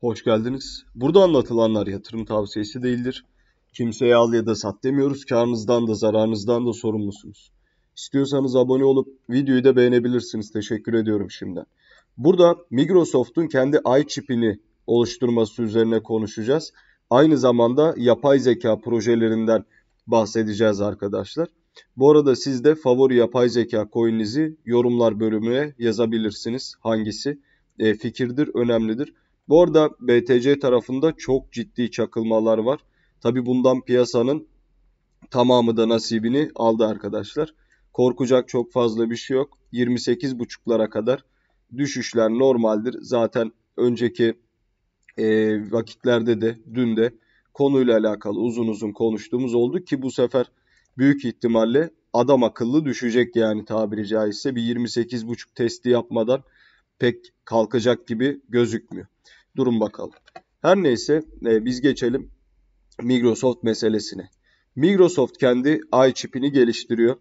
Hoş geldiniz. Burada anlatılanlar yatırım tavsiyesi değildir. Kimseye al ya da sat demiyoruz. Karnınızdan da zararınızdan da sorumlusunuz. İstiyorsanız abone olup videoyu da beğenebilirsiniz. Teşekkür ediyorum şimdiden. Burada Microsoft'un kendi iChip'ini oluşturması üzerine konuşacağız. Aynı zamanda yapay zeka projelerinden bahsedeceğiz arkadaşlar. Bu arada siz de favori yapay zeka coin'inizi yorumlar bölümüne yazabilirsiniz. Hangisi? E, fikirdir, önemlidir. Bu arada BTC tarafında çok ciddi çakılmalar var. Tabi bundan piyasanın tamamı da nasibini aldı arkadaşlar. Korkacak çok fazla bir şey yok. 28.5'lara kadar düşüşler normaldir. Zaten önceki e, vakitlerde de dün de konuyla alakalı uzun uzun konuştuğumuz oldu ki bu sefer büyük ihtimalle adam akıllı düşecek yani tabiri caizse bir 28.5 testi yapmadan pek kalkacak gibi gözükmüyor. Durun bakalım. Her neyse e, biz geçelim Microsoft meselesine. Microsoft kendi AI çipini geliştiriyor.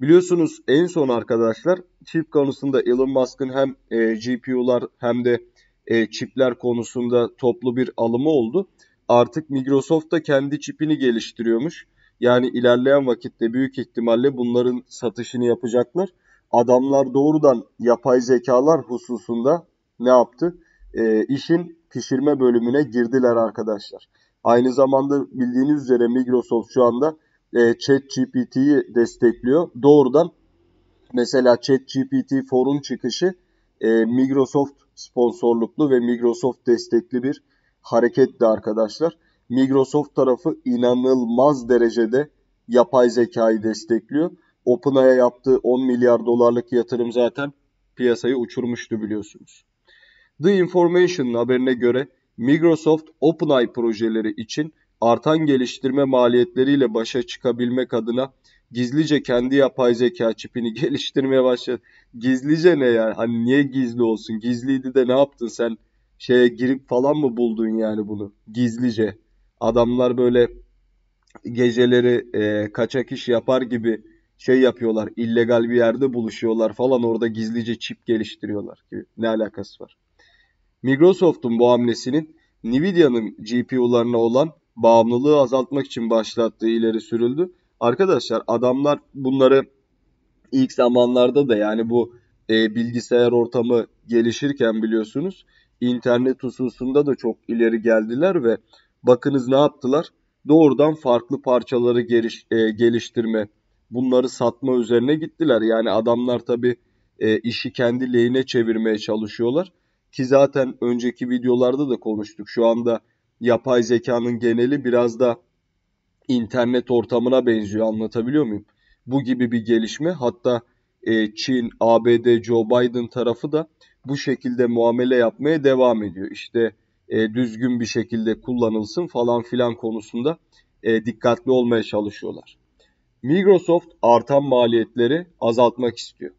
Biliyorsunuz en son arkadaşlar çip konusunda Elon Musk'ın hem e, GPU'lar hem de e, çipler konusunda toplu bir alımı oldu. Artık Microsoft da kendi çipini geliştiriyormuş. Yani ilerleyen vakitte büyük ihtimalle bunların satışını yapacaklar. Adamlar doğrudan yapay zekalar hususunda ne yaptı? e, işin pişirme bölümüne girdiler arkadaşlar. Aynı zamanda bildiğiniz üzere Microsoft şu anda e, Chat GPT'yi destekliyor. Doğrudan mesela Chat GPT 4'un çıkışı e, Microsoft sponsorluklu ve Microsoft destekli bir hareketti arkadaşlar. Microsoft tarafı inanılmaz derecede yapay zekayı destekliyor. OpenAI'ya yaptığı 10 milyar dolarlık yatırım zaten piyasayı uçurmuştu biliyorsunuz. The Information'ın haberine göre Microsoft OpenAI projeleri için artan geliştirme maliyetleriyle başa çıkabilmek adına gizlice kendi yapay zeka çipini geliştirmeye başladı. Gizlice ne yani? Hani niye gizli olsun? Gizliydi de ne yaptın sen? Şeye girip falan mı buldun yani bunu? Gizlice. Adamlar böyle geceleri e, kaçak iş yapar gibi şey yapıyorlar. illegal bir yerde buluşuyorlar falan. Orada gizlice çip geliştiriyorlar. Gibi. Ne alakası var? Microsoft'un bu hamlesinin Nvidia'nın GPU'larına olan bağımlılığı azaltmak için başlattığı ileri sürüldü. Arkadaşlar adamlar bunları ilk zamanlarda da yani bu e, bilgisayar ortamı gelişirken biliyorsunuz internet hususunda da çok ileri geldiler ve bakınız ne yaptılar? Doğrudan farklı parçaları geliş, e, geliştirme, bunları satma üzerine gittiler. Yani adamlar tabii e, işi kendi lehine çevirmeye çalışıyorlar. Ki zaten önceki videolarda da konuştuk. Şu anda yapay zekanın geneli biraz da internet ortamına benziyor anlatabiliyor muyum? Bu gibi bir gelişme hatta e, Çin, ABD, Joe Biden tarafı da bu şekilde muamele yapmaya devam ediyor. İşte e, düzgün bir şekilde kullanılsın falan filan konusunda e, dikkatli olmaya çalışıyorlar. Microsoft artan maliyetleri azaltmak istiyor.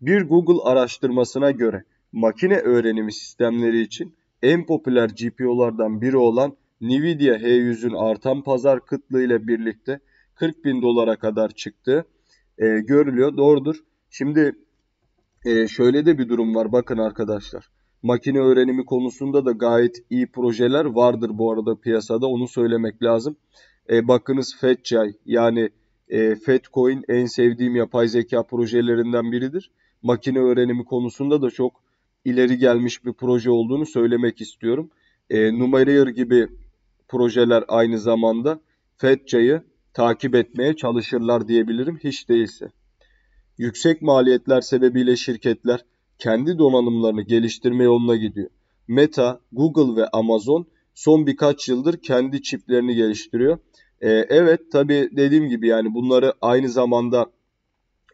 Bir Google araştırmasına göre makine öğrenimi sistemleri için en popüler GPU'lardan biri olan Nvidia H100'ün artan pazar kıtlığı ile birlikte 40 bin dolara kadar çıktı e, görülüyor. Doğrudur. Şimdi e, şöyle de bir durum var. Bakın arkadaşlar. Makine öğrenimi konusunda da gayet iyi projeler vardır bu arada piyasada. Onu söylemek lazım. E, bakınız FedChai yani e, FedCoin en sevdiğim yapay zeka projelerinden biridir. Makine öğrenimi konusunda da çok ileri gelmiş bir proje olduğunu söylemek istiyorum. E, Numerator gibi projeler aynı zamanda FETCA'yı takip etmeye çalışırlar diyebilirim hiç değilse. Yüksek maliyetler sebebiyle şirketler kendi donanımlarını geliştirme yoluna gidiyor. Meta, Google ve Amazon son birkaç yıldır kendi çiplerini geliştiriyor. E, evet tabi dediğim gibi yani bunları aynı zamanda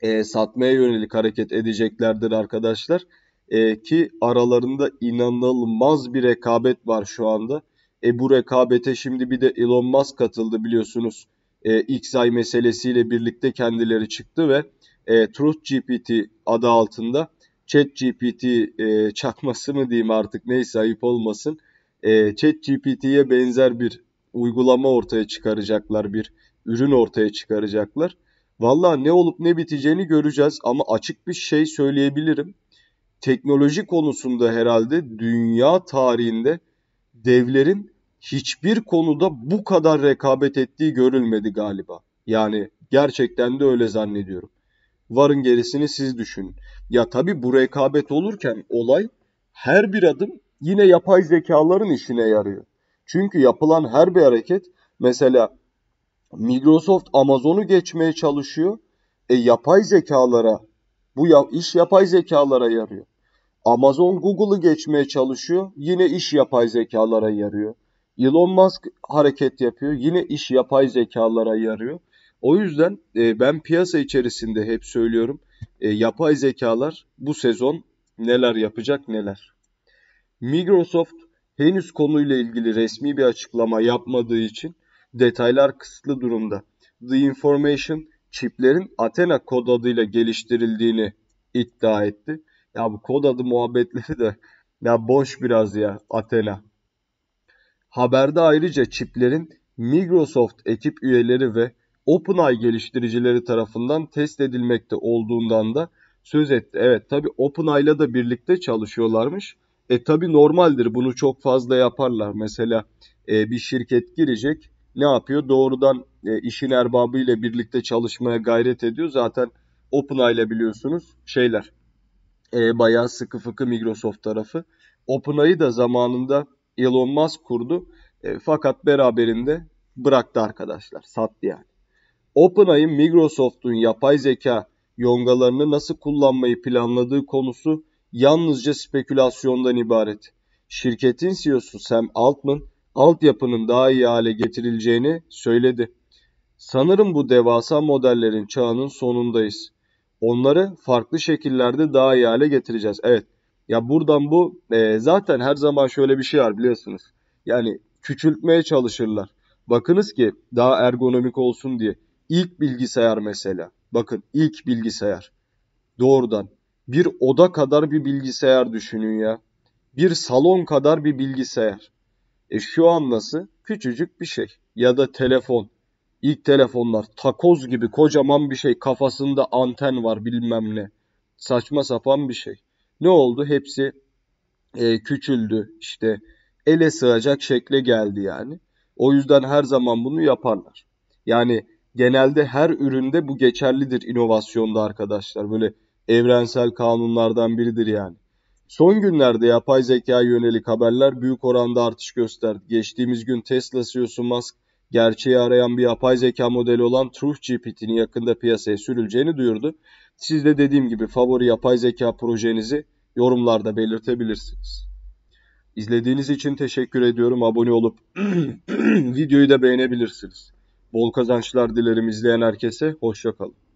e, satmaya yönelik hareket edeceklerdir arkadaşlar e, ki aralarında inanılmaz bir rekabet var şu anda. E bu rekabete şimdi bir de Elon Musk katıldı biliyorsunuz. E, XAI meselesiyle birlikte kendileri çıktı ve e, Truth GPT adı altında Chat GPT e, çakması mı diyeyim artık neyse ayıp olmasın. E, Chat GPT'ye benzer bir uygulama ortaya çıkaracaklar, bir ürün ortaya çıkaracaklar. Valla ne olup ne biteceğini göreceğiz ama açık bir şey söyleyebilirim teknoloji konusunda herhalde dünya tarihinde devlerin hiçbir konuda bu kadar rekabet ettiği görülmedi galiba. Yani gerçekten de öyle zannediyorum. Varın gerisini siz düşünün. Ya tabii bu rekabet olurken olay her bir adım yine yapay zekaların işine yarıyor. Çünkü yapılan her bir hareket mesela Microsoft Amazon'u geçmeye çalışıyor. E yapay zekalara bu iş yapay zekalara yarıyor. Amazon Google'ı geçmeye çalışıyor. Yine iş yapay zekalara yarıyor. Elon Musk hareket yapıyor. Yine iş yapay zekalara yarıyor. O yüzden e, ben piyasa içerisinde hep söylüyorum. E, yapay zekalar bu sezon neler yapacak neler. Microsoft henüz konuyla ilgili resmi bir açıklama yapmadığı için detaylar kısıtlı durumda. The Information çiplerin Athena kod adıyla geliştirildiğini iddia etti. Ya bu kod adı muhabbetleri de ya boş biraz ya Athena. Haberde ayrıca çiplerin Microsoft ekip üyeleri ve OpenAI geliştiricileri tarafından test edilmekte olduğundan da söz etti. Evet tabi OpenAI'la da birlikte çalışıyorlarmış. E tabi normaldir bunu çok fazla yaparlar. Mesela e, bir şirket girecek ne yapıyor? Doğrudan e, işin erbabı ile birlikte çalışmaya gayret ediyor. Zaten OpenAI ile biliyorsunuz şeyler e, bayağı sıkı fıkı Microsoft tarafı. OpenAI da zamanında Elon Musk kurdu. E, fakat beraberinde bıraktı arkadaşlar. Sattı yani. OpenAI Microsoft'un yapay zeka yongalarını nasıl kullanmayı planladığı konusu yalnızca spekülasyondan ibaret. Şirketin CEO'su Sam Altman altyapının daha iyi hale getirileceğini söyledi. Sanırım bu devasa modellerin çağının sonundayız onları farklı şekillerde daha iyi hale getireceğiz. Evet. Ya buradan bu e, zaten her zaman şöyle bir şey var biliyorsunuz. Yani küçültmeye çalışırlar. Bakınız ki daha ergonomik olsun diye. İlk bilgisayar mesela. Bakın ilk bilgisayar. Doğrudan. Bir oda kadar bir bilgisayar düşünün ya. Bir salon kadar bir bilgisayar. E şu an nasıl? Küçücük bir şey. Ya da telefon. İlk telefonlar takoz gibi kocaman bir şey kafasında anten var bilmem ne. Saçma sapan bir şey. Ne oldu? Hepsi e, küçüldü işte ele sığacak şekle geldi yani. O yüzden her zaman bunu yaparlar. Yani genelde her üründe bu geçerlidir inovasyonda arkadaşlar. Böyle evrensel kanunlardan biridir yani. Son günlerde yapay zeka yönelik haberler büyük oranda artış gösterdi. Geçtiğimiz gün Tesla CEO'su Musk gerçeği arayan bir yapay zeka modeli olan TruthGPT'nin yakında piyasaya sürüleceğini duyurdu. Siz de dediğim gibi favori yapay zeka projenizi yorumlarda belirtebilirsiniz. İzlediğiniz için teşekkür ediyorum. Abone olup videoyu da beğenebilirsiniz. Bol kazançlar dilerim izleyen herkese. Hoşçakalın.